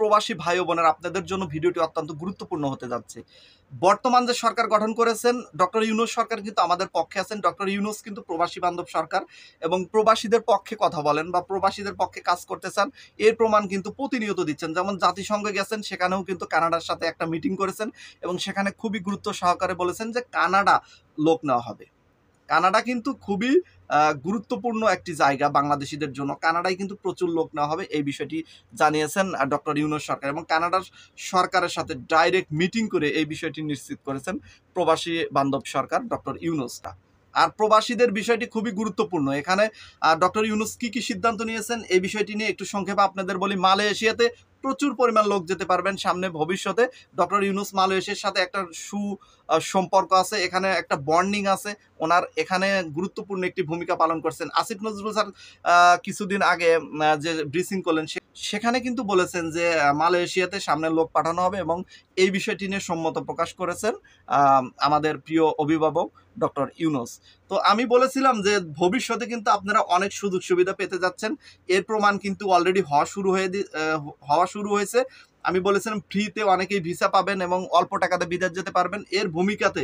প্রবাসী ভাই বোনের আপনাদের জন্য ভিডিওটি অত্যন্ত গুরুত্বপূর্ণ হতে যাচ্ছে বর্তমান যে সরকার গঠন করেছেন ডক্টর ইউনুস সরকার কিন্তু আমাদের পক্ষে আছেন ডক্টর ইউনুস কিন্তু প্রবাসী বান্ধব সরকার এবং প্রবাসীদের পক্ষে কথা বলেন বা প্রবাসীদের পক্ষে কাজ করতে চান এর প্রমাণ কিন্তু প্রতিনিয়ত দিচ্ছেন যেমন জাতিসংঘে গেছেন সেখানেও কিন্তু কানাডার সাথে একটা মিটিং করেছেন এবং সেখানে খুবই গুরুত্ব সহকারে বলেছেন যে কানাডা লোক নেওয়া হবে কানাডা কিন্তু খুবই গুরুত্বপূর্ণ একটি জায়গা বাংলাদেশিদের জন্য কানাডায় কিন্তু প্রচুর লোক নেওয়া হবে এই বিষয়টি জানিয়েছেন ডক্টর ইউনুস সরকার এবং কানাডার সরকারের সাথে ডাইরেক্ট মিটিং করে এই বিষয়টি নিশ্চিত করেছেন প্রবাসী বান্ধব সরকার ডক্টর ইউনুসরা আর প্রবাসীদের বিষয়টি খুবই গুরুত্বপূর্ণ এখানে ডক্টর ইউনুস কি কি সিদ্ধান্ত নিয়েছেন এই বিষয়টি নিয়ে একটু সংক্ষেপে আপনাদের বলি মালয়েশিয়াতে প্রচুর পরিমাণ লোক যেতে পারবেন সামনে ভবিষ্যতে ডক্টর ইউনুস মালয়েশিয়ার সাথে একটা সু সম্পর্ক আছে এখানে একটা বন্ডিং আছে ওনার এখানে গুরুত্বপূর্ণ একটি ভূমিকা পালন করছেন আসিফ নজরুল স্যার কিছুদিন আগে যে ব্রিসিং করলেন সেখানে কিন্তু বলেছেন যে মালয়েশিয়াতে সামনে লোক পাঠানো হবে এবং এই বিষয়টি নিয়ে সম্মত প্রকাশ করেছেন আমাদের প্রিয় অভিভাবক ডক্টর ইউনুস তো আমি বলেছিলাম যে ভবিষ্যতে কিন্তু আপনারা অনেক সুযোগ সুবিধা পেতে যাচ্ছেন এর প্রমাণ কিন্তু অলরেডি হওয়া শুরু হয়ে হওয়া শুরু হয়েছে আমি বলেছিলাম ফ্রিতে অনেকেই ভিসা পাবেন এবং অল্প টাকাতে বিদেশ যেতে পারবেন এর ভূমিকাতে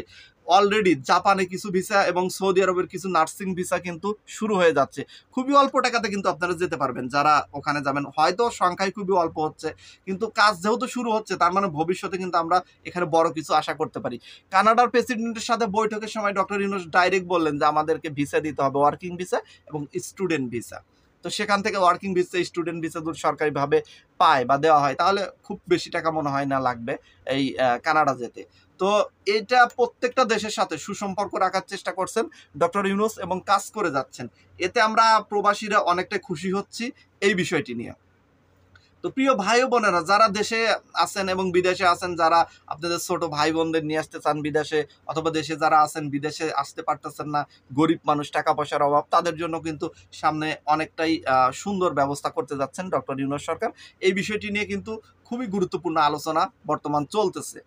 অলরেডি জাপানে কিছু ভিসা এবং সৌদি আরবের কিছু নার্সিং ভিসা কিন্তু শুরু হয়ে যাচ্ছে খুবই অল্প টাকাতে কিন্তু আপনারা যেতে পারবেন যারা ওখানে যাবেন হয়তো সংখ্যায় খুবই অল্প হচ্ছে কিন্তু কাজ যেহেতু শুরু হচ্ছে তার মানে ভবিষ্যতে কিন্তু আমরা এখানে বড় কিছু আশা করতে পারি কানাডার প্রেসিডেন্টের সাথে বৈঠকের সময় ডক্টর ইউনুস ডাইরেক্ট বললেন যে আমাদেরকে ভিসা দিতে হবে ওয়ার্কিং ভিসা এবং স্টুডেন্ট ভিসা তো সেখান থেকে ওয়ার্কিং ভিসা স্টুডেন্ট ভিসা দূর সরকারিভাবে পায় বা দেওয়া হয় তাহলে খুব বেশি টাকা মনে হয় না লাগবে এই কানাডা যেতে তো এটা প্রত্যেকটা দেশের সাথে সুসম্পর্ক রাখার চেষ্টা করছেন ডক্টর ইউনুস এবং কাজ করে যাচ্ছেন এতে আমরা প্রবাসীরা অনেকটা খুশি হচ্ছি এই বিষয়টি নিয়ে তো প্রিয় ভাই বোনেরা যারা দেশে আছেন এবং বিদেশে আছেন যারা আপনাদের ছোট ভাই বোনদের নিয়ে আসতে চান বিদেশে অথবা দেশে যারা আছেন বিদেশে আসতে পারতেছেন না গরিব মানুষ টাকা পয়সার অভাব তাদের জন্য কিন্তু সামনে অনেকটাই সুন্দর ব্যবস্থা করতে যাচ্ছেন ডক্টর ইউনুস সরকার এই বিষয়টি নিয়ে কিন্তু খুবই গুরুত্বপূর্ণ আলোচনা বর্তমান চলতেছে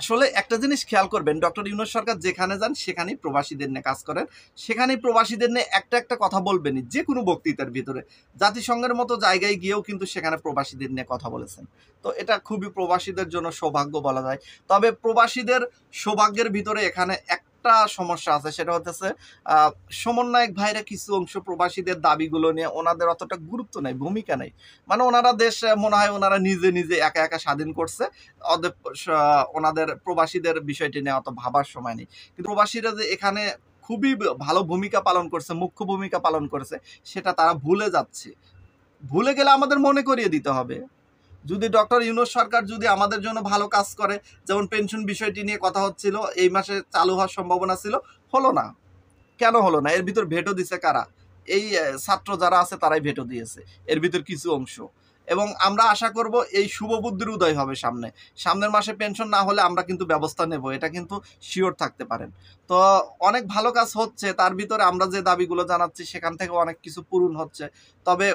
আসলে একটা জিনিস খেয়াল করবেন ডক্টর ইউনুস সরকার যেখানে যান সেখানেই প্রবাসীদের নিয়ে কাজ করেন সেখানেই প্রবাসীদের নিয়ে একটা একটা কথা বলবেনই যে কোনো বক্তৃতার ভিতরে জাতিসংঘের মতো জায়গায় গিয়েও কিন্তু সেখানে প্রবাসীদের নিয়ে কথা বলেছেন তো এটা খুবই প্রবাসীদের জন্য সৌভাগ্য বলা যায় তবে প্রবাসীদের সৌভাগ্যের ভিতরে এখানে এক একটা সমস্যা আছে সেটা হচ্ছে সমন্বয়ক ভাইরা কিছু অংশ প্রবাসীদের দাবিগুলো নিয়ে ওনাদের অতটা গুরুত্ব নেই ভূমিকা নেই মানে ওনারা দেশ মনে হয় ওনারা নিজে নিজে একা একা স্বাধীন করছে ওনাদের প্রবাসীদের বিষয়টি নিয়ে অত ভাবার সময় নেই কিন্তু প্রবাসীরা যে এখানে খুবই ভালো ভূমিকা পালন করছে মুখ্য ভূমিকা পালন করছে সেটা তারা ভুলে যাচ্ছে ভুলে গেলে আমাদের মনে করিয়ে দিতে হবে যদি ডক্টর ইউনুস সরকার যদি আমাদের জন্য ভালো কাজ করে যেমন পেনশন বিষয়টি নিয়ে কথা হচ্ছিল এই মাসে চালু হওয়ার সম্ভাবনা ছিল হলো না কেন হলো না এর ভিতর ভেটো দিছে কারা এই ছাত্র যারা আছে তারাই ভেটো দিয়েছে এর ভিতর কিছু অংশ এবং আমরা আশা করব এই শুভ বুদ্ধির উদয় হবে সামনে সামনের মাসে পেনশন না হলে আমরা কিন্তু ব্যবস্থা নেব এটা কিন্তু শিওর থাকতে পারেন তো অনেক ভালো কাজ হচ্ছে তার ভিতরে আমরা যে দাবিগুলো জানাচ্ছি সেখান থেকে অনেক কিছু পূরণ হচ্ছে তবে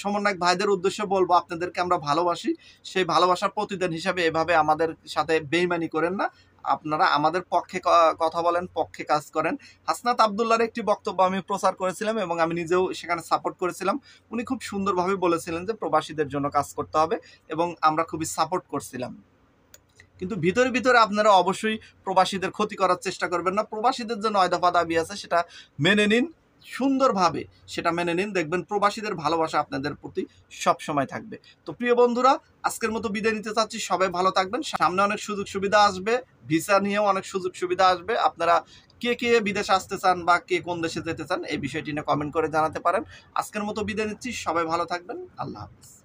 সমন্বয়ক ভাইদের উদ্দেশ্যে বলবো আপনাদেরকে আমরা ভালোবাসি সেই ভালোবাসার প্রতিদিন হিসাবে এভাবে আমাদের সাথে বেইমানি করেন না আপনারা আমাদের পক্ষে কথা বলেন পক্ষে কাজ করেন হাসনাত আবদুল্লার একটি বক্তব্য আমি প্রচার করেছিলাম এবং আমি নিজেও সেখানে সাপোর্ট করেছিলাম উনি খুব সুন্দরভাবে বলেছিলেন যে প্রবাসীদের জন্য কাজ করতে হবে এবং আমরা খুবই সাপোর্ট করছিলাম কিন্তু ভিতরে ভিতরে আপনারা অবশ্যই প্রবাসীদের ক্ষতি করার চেষ্টা করবেন না প্রবাসীদের জন্য অয়দাফা দাবি আছে সেটা মেনে নিন সুন্দরভাবে সেটা মেনে নিন দেখবেন প্রবাসীদের ভালোবাসা আপনাদের প্রতি সব সময় থাকবে তো প্রিয় বন্ধুরা আজকের মতো বিদায় নিতে চাচ্ছি সবাই ভালো থাকবেন সামনে অনেক সুযোগ সুবিধা আসবে ভিসা নিয়েও অনেক সুযোগ সুবিধা আসবে আপনারা কে কে বিদেশে আসতে চান বা কে কোন দেশে যেতে চান এই বিষয়টি নিয়ে কমেন্ট করে জানাতে পারেন আজকের মতো বিদায় নিচ্ছি সবাই ভালো থাকবেন আল্লাহ হাফিজ